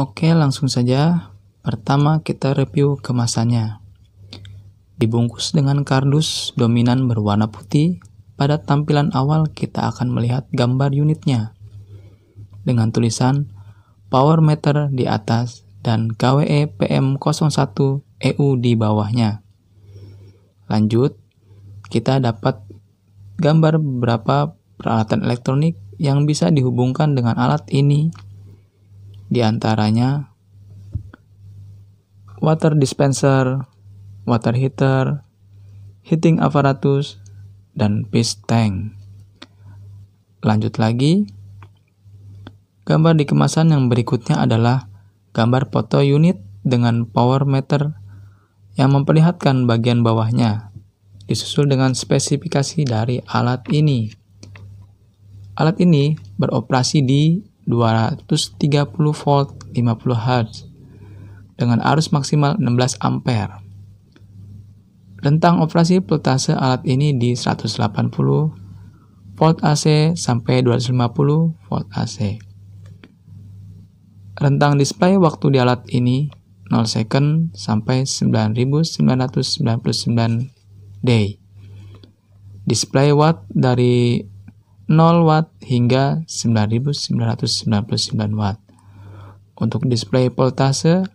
Oke, langsung saja. Pertama, kita review kemasannya. Dibungkus dengan kardus dominan berwarna putih, pada tampilan awal kita akan melihat gambar unitnya dengan tulisan power meter di atas dan KWE PM01 EU di bawahnya. Lanjut, kita dapat gambar beberapa peralatan elektronik yang bisa dihubungkan dengan alat ini diantaranya water dispenser, water heater, heating apparatus, dan fish tank. Lanjut lagi, gambar di kemasan yang berikutnya adalah gambar foto unit dengan power meter yang memperlihatkan bagian bawahnya, disusul dengan spesifikasi dari alat ini. Alat ini beroperasi di 230 volt 50 Hz dengan arus maksimal 16 ampere. Rentang operasi voltase alat ini di 180 volt AC sampai 250 volt AC. Rentang display waktu di alat ini 0 second sampai 9999 day. Display watt dari 0 Watt hingga 9999 Watt. Untuk display voltase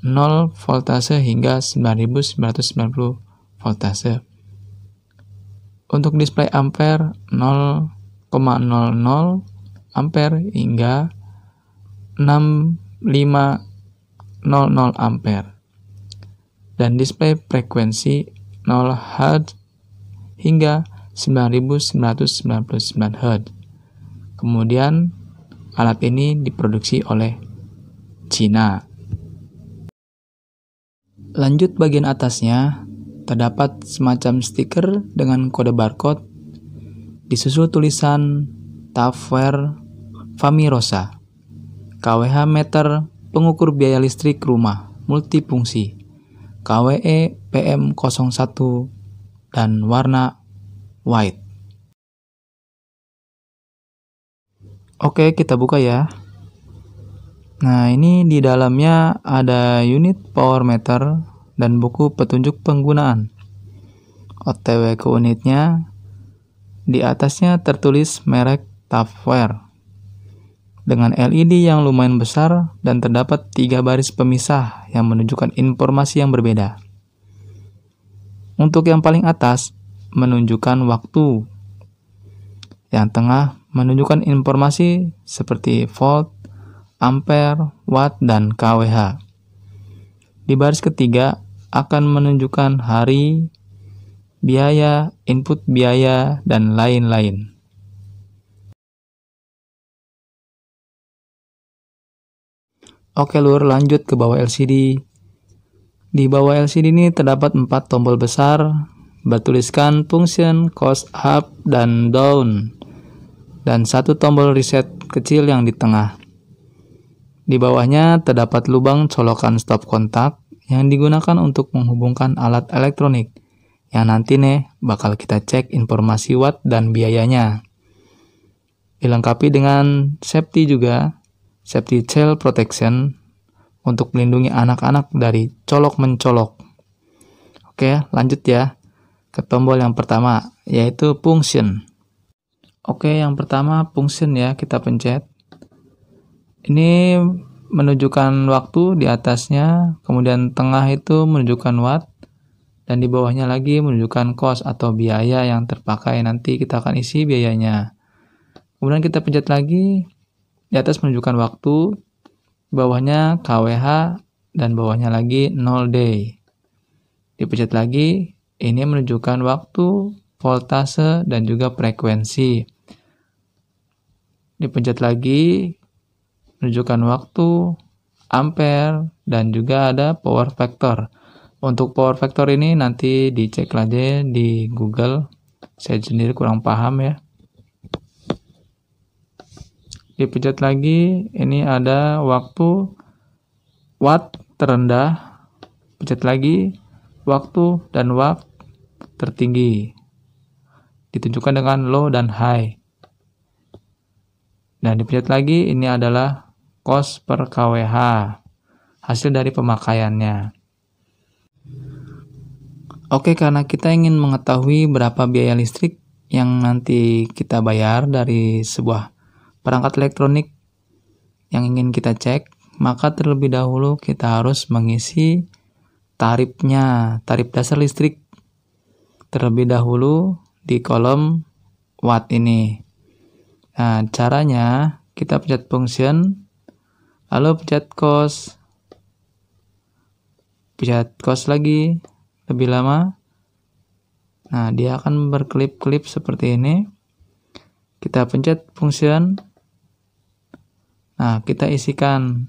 0 voltase hingga 9990 voltase. Untuk display ampere 0,00 ampere hingga 6500 ampere. Dan display frekuensi 0 Hz hingga 9999 Hz. Kemudian alat ini diproduksi oleh Cina. Lanjut bagian atasnya, terdapat semacam stiker dengan kode barcode disusul tulisan Tafware Famirosa KWH meter pengukur biaya listrik rumah multifungsi KWE PM01 dan warna white. Oke, kita buka ya. Nah, ini di dalamnya ada unit power meter dan buku petunjuk penggunaan. OTW ke unitnya, di atasnya tertulis merek Tafware. Dengan LED yang lumayan besar dan terdapat tiga baris pemisah yang menunjukkan informasi yang berbeda. Untuk yang paling atas, menunjukkan waktu. Yang tengah menunjukkan informasi seperti volt, ampere, watt, dan kWh. Di baris ketiga akan menunjukkan hari, biaya, input biaya, dan lain-lain. Oke lur, lanjut ke bawah LCD. Di bawah LCD ini terdapat 4 tombol besar bertuliskan function cost up dan down dan satu tombol reset kecil yang di tengah. Di bawahnya terdapat lubang colokan stop kontak yang digunakan untuk menghubungkan alat elektronik yang nanti nih bakal kita cek informasi watt dan biayanya. Dilengkapi dengan safety juga, safety cell protection untuk melindungi anak-anak dari colok-mencolok. Oke, lanjut ya ke tombol yang pertama yaitu function. Oke, yang pertama function ya, kita pencet. Ini menunjukkan waktu di atasnya, kemudian tengah itu menunjukkan watt dan di bawahnya lagi menunjukkan cost atau biaya yang terpakai. Nanti kita akan isi biayanya. Kemudian kita pencet lagi di atas menunjukkan waktu, bawahnya KWH dan bawahnya lagi 0 day. Dipencet lagi, ini menunjukkan waktu, voltase, dan juga frekuensi. Dipencet lagi, menunjukkan waktu, ampere, dan juga ada power factor. Untuk power factor ini nanti dicek aja di Google. Saya sendiri kurang paham ya. Dipencet lagi, ini ada waktu watt terendah. Pencet lagi, waktu dan waktu tertinggi. Ditunjukkan dengan low dan high. Nah, dipencet lagi ini adalah cost per KWH, hasil dari pemakaiannya. Oke, karena kita ingin mengetahui berapa biaya listrik yang nanti kita bayar dari sebuah perangkat elektronik yang ingin kita cek, maka terlebih dahulu kita harus mengisi tarifnya, tarif dasar listrik terlebih dahulu di kolom watt ini. Nah, caranya kita pencet function, lalu pencet cost, pencet cost lagi lebih lama. Nah, dia akan berkelip-kelip seperti ini. Kita pencet function. Nah, kita isikan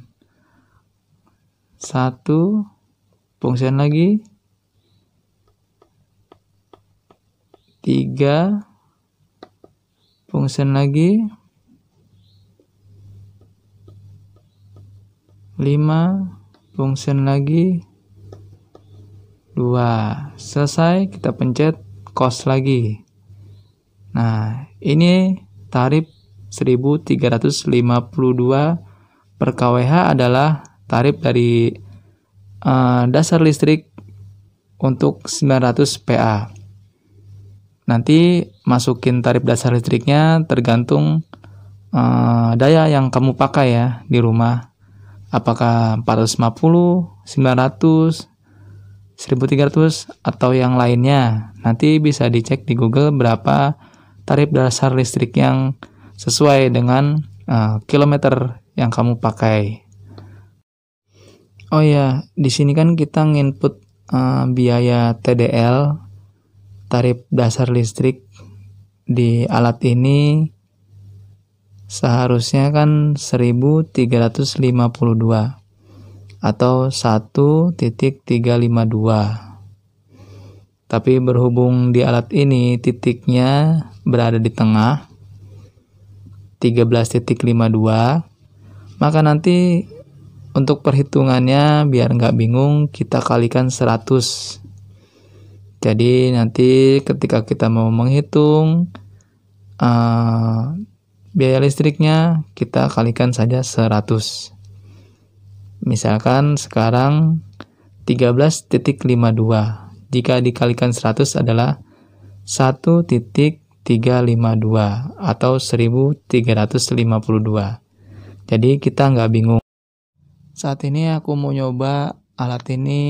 satu Fungsian lagi 3 Fungsian lagi 5 Fungsian lagi 2 selesai kita pencet cost lagi nah ini tarif 1352 per KWH adalah tarif dari Eh, dasar listrik untuk 900 PA. Nanti masukin tarif dasar listriknya tergantung uh, daya yang kamu pakai ya di rumah. Apakah 450, 900, 1300 atau yang lainnya. Nanti bisa dicek di Google berapa tarif dasar listrik yang sesuai dengan uh, kilometer yang kamu pakai. Oh ya, di sini kan kita nginput uh, biaya TDL tarif dasar listrik di alat ini seharusnya kan 1352 atau 1.352 tapi berhubung di alat ini titiknya berada di tengah 13.52 maka nanti untuk perhitungannya biar nggak bingung kita kalikan 100. Jadi nanti ketika kita mau menghitung uh, biaya listriknya kita kalikan saja 100. Misalkan sekarang 13.52. Jika dikalikan 100 adalah 1.352 atau 1352. Jadi kita nggak bingung. Saat ini aku mau nyoba alat ini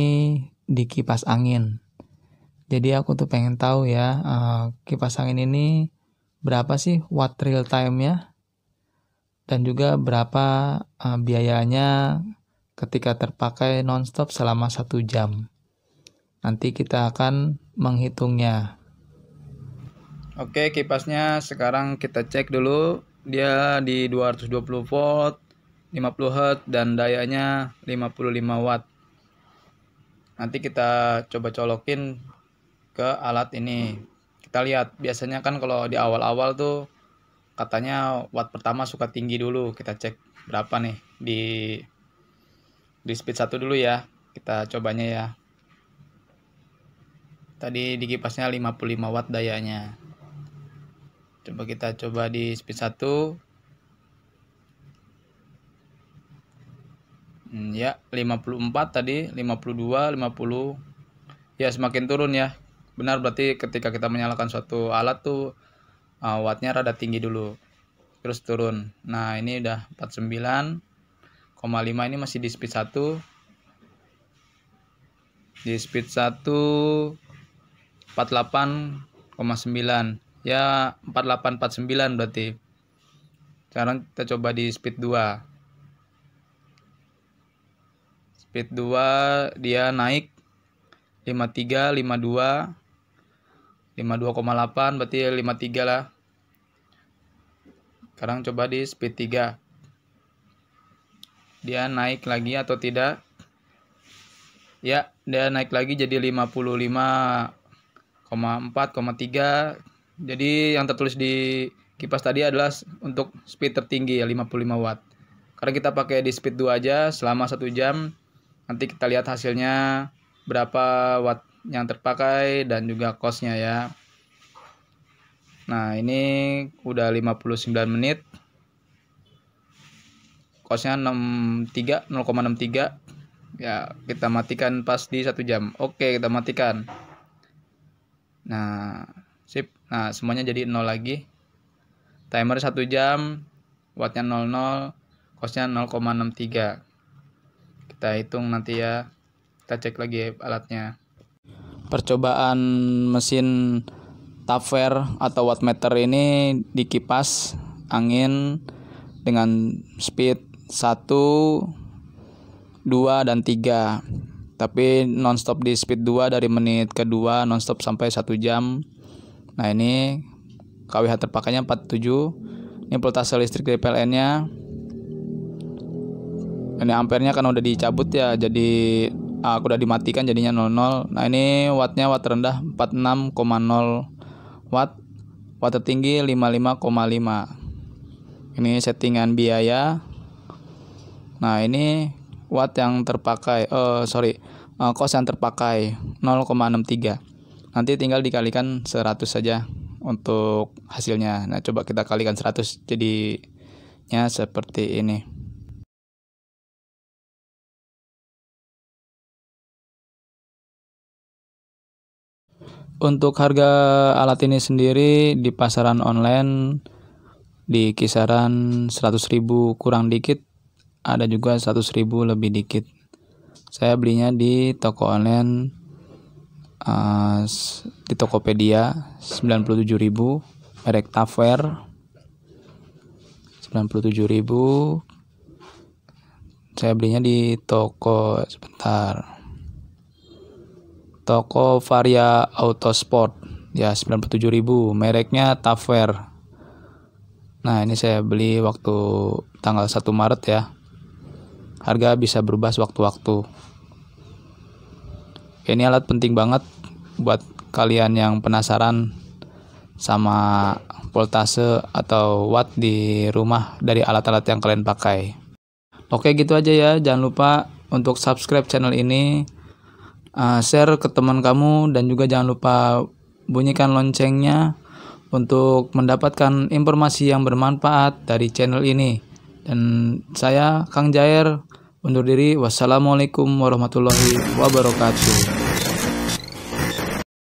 di kipas angin. Jadi aku tuh pengen tahu ya uh, kipas angin ini berapa sih watt real time-nya dan juga berapa uh, biayanya ketika terpakai nonstop selama satu jam. Nanti kita akan menghitungnya. Oke, kipasnya sekarang kita cek dulu. Dia di 220 volt, 50 Hz dan dayanya 55 Watt. Nanti kita coba colokin ke alat ini. Kita lihat, biasanya kan kalau di awal-awal tuh katanya watt pertama suka tinggi dulu. Kita cek berapa nih di di speed 1 dulu ya. Kita cobanya ya. Tadi di kipasnya 55 watt dayanya. Coba kita coba di speed 1 hmm, ya 54 tadi 52 50 ya semakin turun ya benar berarti ketika kita menyalakan suatu alat tuh uh, wattnya rada tinggi dulu terus turun nah ini udah 49,5 ini masih di speed 1 di speed 1 48,9 ya 4849 berarti sekarang kita coba di speed 2 speed 2 dia naik 53 52 52,8 berarti 53 lah sekarang coba di speed 3 dia naik lagi atau tidak ya dia naik lagi jadi 55,4,3 jadi yang tertulis di kipas tadi adalah untuk speed tertinggi ya 55 watt karena kita pakai di speed 2 aja selama 1 jam Nanti kita lihat hasilnya berapa watt yang terpakai dan juga costnya ya. Nah ini udah 59 menit. Costnya 63 0,63 ya kita matikan pas di satu jam. Oke kita matikan. Nah sip. Nah semuanya jadi nol lagi. Timer satu jam, wattnya 00, costnya 0,63 kita hitung nanti ya kita cek lagi alatnya percobaan mesin tafer atau wattmeter ini dikipas angin dengan speed 1 2 dan 3 tapi nonstop di speed 2 dari menit kedua nonstop sampai 1 jam nah ini KWH terpakainya 47 ini voltase listrik dari PLN nya ini ampernya kan udah dicabut ya jadi ah, aku udah dimatikan jadinya 00 nah ini wattnya watt rendah 46,0 watt watt tertinggi 55,5 ini settingan biaya nah ini watt yang terpakai eh sorry eh, kos yang terpakai 0,63 nanti tinggal dikalikan 100 saja untuk hasilnya nah coba kita kalikan 100 jadinya seperti ini Untuk harga alat ini sendiri di pasaran online di kisaran 100.000 kurang dikit, ada juga 100.000 lebih dikit. Saya belinya di toko online uh, di Tokopedia 97.000, merek Tafware 97.000. Saya belinya di toko sebentar toko Varia Autosport ya 97.000 mereknya Tafware nah ini saya beli waktu tanggal 1 Maret ya harga bisa berubah sewaktu-waktu ini alat penting banget buat kalian yang penasaran sama voltase atau watt di rumah dari alat-alat yang kalian pakai oke gitu aja ya jangan lupa untuk subscribe channel ini uh, share ke teman kamu dan juga jangan lupa bunyikan loncengnya untuk mendapatkan informasi yang bermanfaat dari channel ini. Dan saya Kang Jair undur diri. Wassalamualaikum warahmatullahi wabarakatuh.